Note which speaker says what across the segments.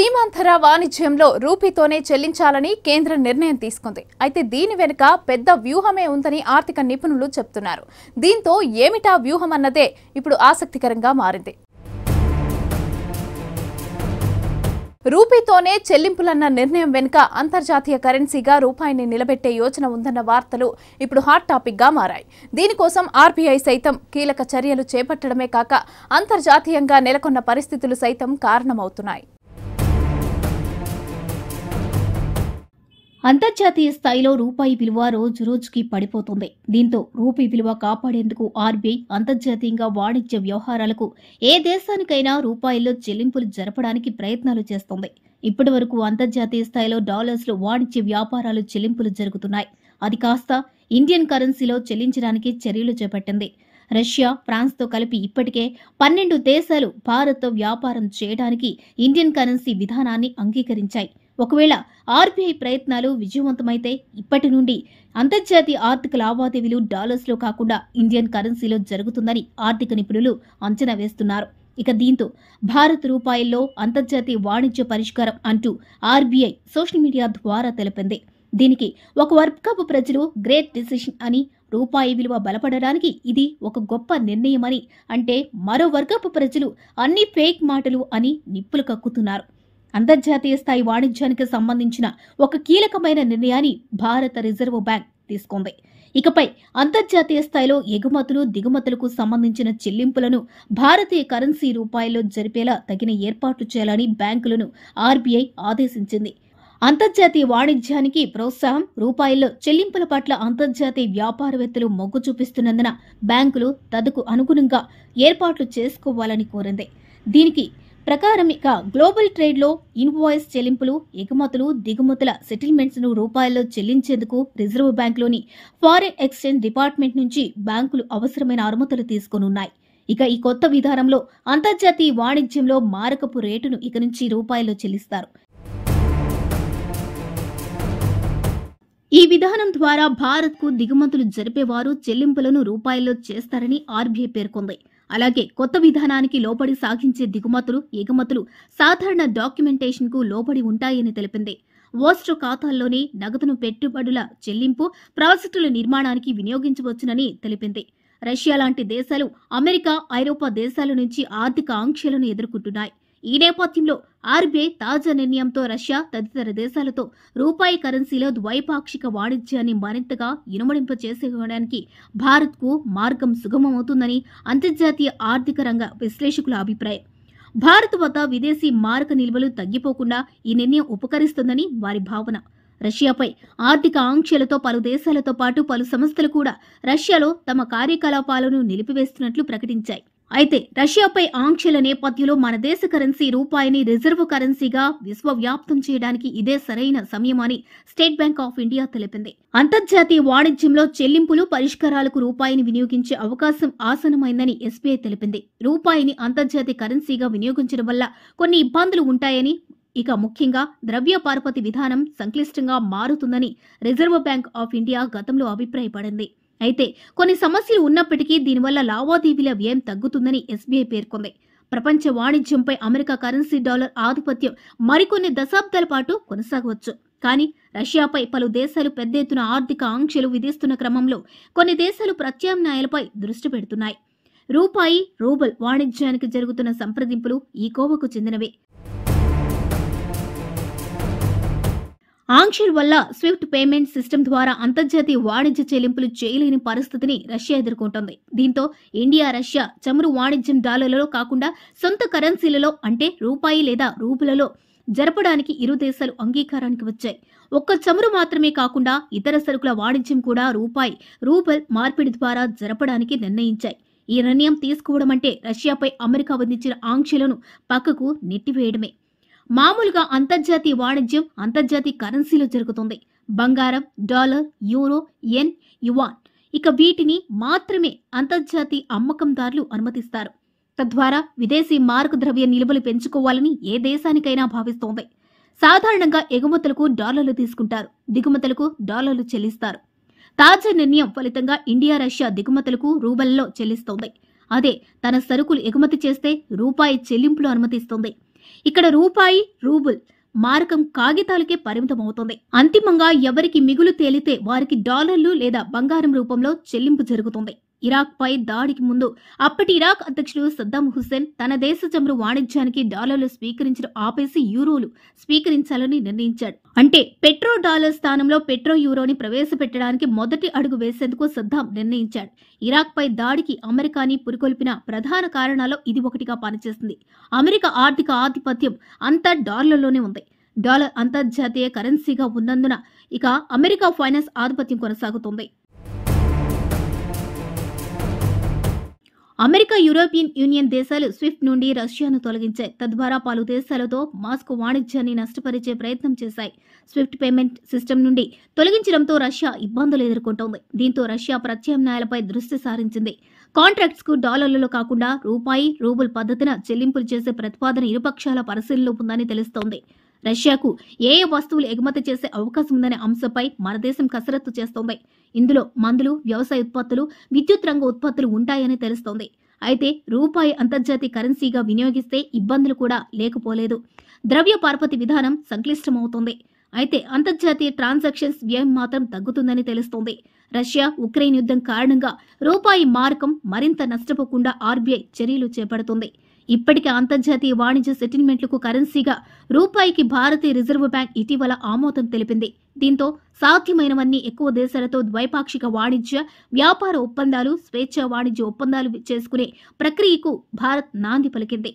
Speaker 1: సీమాంతర వాణిజ్యంలో రూపీతోనే చెల్లించాలని కేంద్రం నిర్ణయం తీసుకుంది అయితే దీని వెనుక పెద్ద వ్యూహమే ఉందని ఆర్థిక నిపుణులు చెప్తున్నారు దీంతో ఏమిటా వ్యూహం అన్నదే ఇప్పుడు ఆసక్తికరంగా మారింది రూపీతోనే చెల్లింపులన్న నిర్ణయం వెనుక అంతర్జాతీయ కరెన్సీగా రూపాయిని నిలబెట్టే యోచన ఉందన్న వార్తలు ఇప్పుడు హాట్ టాపిక్గా మారాయి దీనికోసం ఆర్బీఐ సైతం కీలక చర్యలు చేపట్టడమే కాక అంతర్జాతీయంగా నెలకొన్న పరిస్థితులు సైతం కారణమవుతున్నాయి
Speaker 2: అంతర్జాతీయ స్థాయిలో రూపాయి విలువ రోజు రోజుకి పడిపోతుంది దీంతో రూపాయి విలువ కాపాడేందుకు ఆర్బీఐ అంతర్జాతీయంగా వాణిజ్య వ్యవహారాలకు ఏ దేశానికైనా రూపాయల్లో చెల్లింపులు జరపడానికి ప్రయత్నాలు చేస్తోంది ఇప్పటి వరకు అంతర్జాతీయ స్థాయిలో డాలర్స్లో వాణిజ్య వ్యాపారాలు చెల్లింపులు జరుగుతున్నాయి అది కాస్త ఇండియన్ కరెన్సీలో చెల్లించడానికి చర్యలు చేపట్టింది రష్యా ఫ్రాన్స్తో కలిపి ఇప్పటికే పన్నెండు దేశాలు భారత్తో వ్యాపారం చేయడానికి ఇండియన్ కరెన్సీ విధానాన్ని అంగీకరించాయి ఒకవేళ ఆర్బీఐ ప్రయత్నాలు విజయవంతమైతే ఇప్పటి నుండి అంతర్జాతీయ ఆర్థిక లావాదేవీలు డాలర్స్లో కాకుండా ఇండియన్ కరెన్సీలో జరుగుతుందని ఆర్థిక నిపుణులు అంచనా వేస్తున్నారు ఇక దీంతో భారత్ రూపాయల్లో అంతర్జాతీయ వాణిజ్య పరిష్కారం అంటూ ఆర్బీఐ సోషల్ మీడియా ద్వారా తెలిపింది దీనికి ఒక వర్గపు ప్రజలు గ్రేట్ డిసిషన్ అని రూపాయి విలువ బలపడడానికి ఇది ఒక గొప్ప నిర్ణయమని అంటే మరో వర్గపు ప్రజలు అన్ని ఫేక్ మాటలు అని నిప్పులు కక్కుతున్నారు అంతర్జాతీయ స్థాయి వాణిజ్యానికి సంబంధించిన ఒక కీలకమైన నిర్ణయాన్ని భారత రిజర్వ్ బ్యాంక్ తీసుకుంది ఇకపై అంతర్జాతీయ స్థాయిలో ఎగుమతులు దిగుమతులకు సంబంధించిన చెల్లింపులను భారతీయ కరెన్సీ రూపాయల్లో జరిపేలా తగిన ఏర్పాట్లు చేయాలని బ్యాంకులను ఆర్బీఐ ఆదేశించింది అంతర్జాతీయ వాణిజ్యానికి ప్రోత్సాహం రూపాయల్లో చెల్లింపుల పట్ల అంతర్జాతీయ వ్యాపారవేత్తలు మొగ్గు చూపిస్తున్నందున బ్యాంకులు తదుకు అనుగుణంగా ఏర్పాట్లు చేసుకోవాలని కోరింది దీనికి ప్రకారం ఇక గ్లోబల్ ట్రేడ్లో ఇన్వాయిస్ చెల్లింపులు ఎగుమతులు దిగుమతుల సెటిల్మెంట్స్ను రూపాయల్లో చెల్లించేందుకు రిజర్వ్ బ్యాంకులోని ఫారిన్ ఎక్స్చేంజ్ డిపార్ట్మెంట్ నుంచి బ్యాంకులు అవసరమైన అనుమతులు తీసుకోనున్నాయి ఇక ఈ కొత్త విధానంలో అంతర్జాతీయ వాణిజ్యంలో మారకపు రేటును ఇక నుంచి రూపాయల్లో చెల్లిస్తారు ఈ విధానం ద్వారా భారత్కు దిగుమతులు జరిపేవారు చెల్లింపులను రూపాయల్లో చేస్తారని ఆర్బీఐ పేర్కొంది అలాగే కొత్త విధానానికి లోబడి సాగించే దిగుమతులు ఎగుమతులు సాధారణ డాక్యుమెంటేషన్కు లోబడి ఉంటాయని తెలిపింది ఓస్ట్రో ఖాతాల్లోనే నగదును పెట్టుబడుల చెల్లింపు ప్రాజెక్టుల నిర్మాణానికి వినియోగించవచ్చునని తెలిపింది రష్యా లాంటి దేశాలు అమెరికా ఐరోపా దేశాల నుంచి ఆర్థిక ఆంక్షలను ఎదుర్కొంటున్నాయి ఈ నేపథ్యంలో ఆర్బీఐ తాజా నిర్ణయంతో రష్యా తదితర దేశాలతో రూపాయి కరెన్సీలో ద్వైపాక్షిక వాణిజ్యాన్ని మరింతగా ఇనుమడింప చేసుకోవడానికి భారత్కు మార్గం సుగమమవుతుందని అంతర్జాతీయ ఆర్థిక రంగ విశ్లేషకుల అభిప్రాయం భారత్ వద్ద విదేశీ మారక నిల్వలు తగ్గిపోకుండా ఈ నిర్ణయం ఉపకరిస్తుందని వారి భావన రష్యాపై ఆర్థిక ఆంక్షలతో పలు దేశాలతో పాటు పలు సంస్థలు కూడా రష్యాలో తమ కార్యకలాపాలను నిలిపివేస్తున్నట్లు ప్రకటించాయి అయితే రష్యాపై ఆంక్షల నేపథ్యంలో మన దేశ కరెన్సీ రూపాయిని రిజర్వ్ కరెన్సీగా విశ్వవ్యాప్తం చేయడానికి ఇదే సరైన సమయమని స్టేట్ బ్యాంక్ ఆఫ్ ఇండియా తెలిపింది అంతర్జాతీయ వాణిజ్యంలో చెల్లింపులు పరిష్కారాలకు రూపాయిని వినియోగించే అవకాశం ఆసనమైందని ఎస్బీఐ తెలిపింది రూపాయిని అంతర్జాతీయ కరెన్సీగా వినియోగించడం వల్ల కొన్ని ఇబ్బందులు ఉంటాయని ఇక ముఖ్యంగా ద్రవ్య పారపతి విధానం సంక్లిష్టంగా మారుతుందని రిజర్వ్ బ్యాంక్ ఆఫ్ ఇండియా గతంలో అభిప్రాయపడింది అయితే కొన్ని సమస్యలు ఉన్నప్పటికీ దీనివల్ల లావాదేవీల వ్యయం తగ్గుతుందని ఎస్బీఐ పేర్కొంది ప్రపంచ వాణిజ్యంపై అమెరికా కరెన్సీ డాలర్ ఆధిపత్యం మరికొన్ని దశాబ్దాల పాటు కొనసాగవచ్చు కానీ రష్యాపై పలు దేశాలు పెద్ద ఎత్తున ఆర్థిక ఆంక్షలు విధిస్తున్న క్రమంలో కొన్ని దేశాలు ప్రత్యామ్నాయాలపై దృష్టి పెడుతున్నాయి రూపాయి రూబల్ వాణిజ్యానికి జరుగుతున్న సంప్రదింపులు ఈ కోవకు చెందినవే ఆంక్షల వల్ల స్విఫ్ట్ పేమెంట్ సిస్టమ్ ద్వారా అంతర్జాతీయ వాణిజ్య చెల్లింపులు చేయలేని పరిస్థితిని రష్యా ఎదుర్కొంటోంది దీంతో ఇండియా రష్యా చమురు వాణిజ్యం డాలర్లలో కాకుండా సొంత కరెన్సీలలో అంటే రూపాయి లేదా రూపులలో జరపడానికి ఇరు దేశాలు అంగీకారానికి వచ్చాయి ఒక్క చమురు మాత్రమే కాకుండా ఇతర సరుకుల వాణిజ్యం కూడా రూపాయి రూపల్ మార్పిడి ద్వారా జరపడానికి నిర్ణయించాయి ఈ నిర్ణయం తీసుకోవడం అంటే రష్యాపై అమెరికా విధించిన ఆంక్షలను పక్కకు నెట్టివేయడమే మామూలుగా అంతర్జాతీయ వాణిజ్యం అంతర్జాతీయ కరెన్సీలో జరుగుతుంది బంగారం డాలర్ యూరో ఎన్ యువాన్ ఇక వీటిని మాత్రమే అంతర్జాతీయ అమ్మకందారులు అనుమతిస్తారు తద్వారా విదేశీ మారక ద్రవ్య నిల్వలు పెంచుకోవాలని ఏ దేశానికైనా భావిస్తోంది సాధారణంగా ఎగుమతులకు డాలర్లు తీసుకుంటారు దిగుమతులకు డాలర్లు చెల్లిస్తారు తాజా నిర్ణయం ఫలితంగా ఇండియా రష్యా దిగుమతులకు రూబల్లో చెల్లిస్తోంది అదే తన సరుకులు ఎగుమతి చేస్తే రూపాయి చెల్లింపులు అనుమతిస్తుంది ఇక్కడ రూపాయి రూబుల్ మార్కం కాగితాలకే పరిమితమవుతుంది అంతిమంగా ఎవరికి మిగులు తేలితే వారికి డాలర్లు లేదా బంగారం రూపంలో చెల్లింపు జరుగుతుంది ఇరాక్పై దాడికి ముందు అప్పటి ఇరాక్ అధ్యక్షుడు సద్దాం హుస్సేన్ తన దేశ చమురు వాణిజ్యానికి డాలర్లు స్వీకరించడం ఆపేసి యూరోలు స్వీకరించాలని నిర్ణయించాడు అంటే పెట్రో డాలర్ స్థానంలో పెట్రో యూరోని ప్రవేశపెట్టడానికి మొదటి అడుగు వేసేందుకు సద్దాం నిర్ణయించాడు ఇరాక్పై దాడికి అమెరికాని పురికొల్పిన ప్రధాన కారణాల్లో ఇది ఒకటిగా పనిచేస్తుంది అమెరికా ఆర్థిక ఆధిపత్యం అంతా డాలర్లోనే ఉంది డాలర్ అంతర్జాతీయ కరెన్సీగా ఉన్నందున ఇక అమెరికా ఫైనాన్స్ ఆధిపత్యం కొనసాగుతుంది అమెరికా యూరోపియన్ యూనియన్ దేశాలు స్విఫ్ట్ నుండి రష్యాను తొలగించాయి తద్వారా పలు దేశాలతో మాస్కో వాణిజ్యాన్ని నష్టపరిచే ప్రయత్నం చేశాయి స్విఫ్ట్ పేమెంట్ సిస్టమ్ నుండి తొలగించడంతో రష్యా ఇబ్బందులు ఎదుర్కొంటోంది దీంతో రష్యా ప్రత్యామ్నాయాలపై దృష్టి సారించింది కాంట్రాక్ట్స్కు డాలర్లలో కాకుండా రూపాయి రూబుల్ పద్ధతిన చెల్లింపులు చేసే ప్రతిపాదన ఇరుపక్షాల పరిశీలనలో ఉందని తెలుస్తోంది రష్యాకు ఏ ఏ వస్తువులు ఎగుమతి చేసే అవకాశం ఉందనే అంశంపై మన దేశం కసరత్తు చేస్తోంది ఇందులో మందులు వ్యవసాయ ఉత్పత్తులు విద్యుత్ రంగ ఉత్పత్తులు ఉంటాయని తెలుస్తోంది అయితే రూపాయి అంతర్జాతీయ కరెన్సీగా వినియోగిస్తే ఇబ్బందులు కూడా లేకపోలేదు ద్రవ్య పార్పతి విధానం సంక్లిష్టమవుతోంది అయితే అంతర్జాతీయ ట్రాన్సాక్షన్స్ వ్యయం మాత్రం తగ్గుతుందని తెలుస్తోంది రష్యా ఉక్రెయిన్ యుద్ధం కారణంగా రూపాయి మార్కం మరింత నష్టపోకుండా ఆర్బీఐ చర్యలు చేపడుతుంది ఇప్పటికే అంతర్జాతీయ వాణిజ్య సెటిల్మెంట్లకు కరెన్సీగా రూపాయికి భారతీయ రిజర్వ్ బ్యాంక్ ఇటీవల ఆమోదం తెలిపింది దీంతో సాధ్యమైనవన్నీ ఎక్కువ దేశాలతో ద్వైపాక్షిక వాణిజ్య వ్యాపార ఒప్పందాలు స్వేచ్ఛ వాణిజ్య ఒప్పందాలు చేసుకునే ప్రక్రియకు భారత్ నాంది పలికింది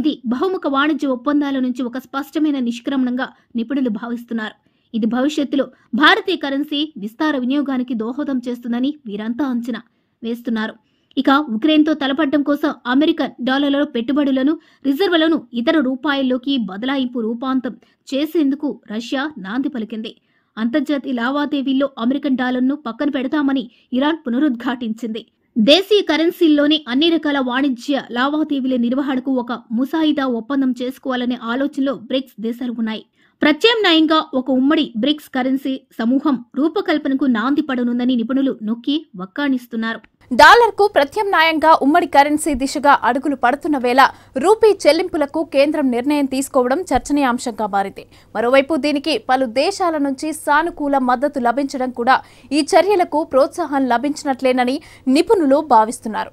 Speaker 2: ఇది బహుముఖ వాణిజ్య ఒప్పందాల నుంచి ఒక స్పష్టమైన నిష్క్రమణంగా నిపుణులు భావిస్తున్నారు ఇది భవిష్యత్తులో భారతీయ కరెన్సీ విస్తార వినియోగానికి దోహదం చేస్తుందని వీరంతా అంచనా వేస్తున్నారు ఇక ఉక్రెయిన్తో తలపడ్డం కోసం అమెరికన్ డాలర్లలో పెట్టుబడులను రిజర్వులను ఇతర రూపాయల్లోకి బదలాయింపు రూపాంతం చేసేందుకు రష్యా నాంది పలికింది అంతర్జాతీయ లావాదేవీల్లో అమెరికన్ డాలర్ను పక్కన పెడతామని ఇరాన్ పునరుద్ఘాటించింది దేశీయ కరెన్సీల్లోని అన్ని రకాల వాణిజ్య లావాదేవీల నిర్వహణకు ఒక ముసాయిదా ఒప్పందం చేసుకోవాలనే ఆలోచనలో బ్రిక్స్ దేశాలు ఉన్నాయి ప్రత్యామ్నాయంగా ఒక ఉమ్మడి బ్రిక్స్ కరెన్సీ సమూహం రూపకల్పనకు నాంది పడనుందని నిపుణులు
Speaker 1: నొక్కి వక్కాణిస్తున్నారు డాలర్కు ప్రత్యామ్నాయంగా ఉమ్మడి కరెన్సీ దిశగా అడుగులు పడుతున్న వేళ రూపీ చెల్లింపులకు కేంద్రం నిర్ణయం తీసుకోవడం చర్చనీయాంశంగా మారింది మరోవైపు దీనికి పలు దేశాల నుంచి సానుకూల మద్దతు లభించడం కూడా ఈ చర్యలకు ప్రోత్సాహం లభించినట్లేనని నిపుణులు భావిస్తున్నారు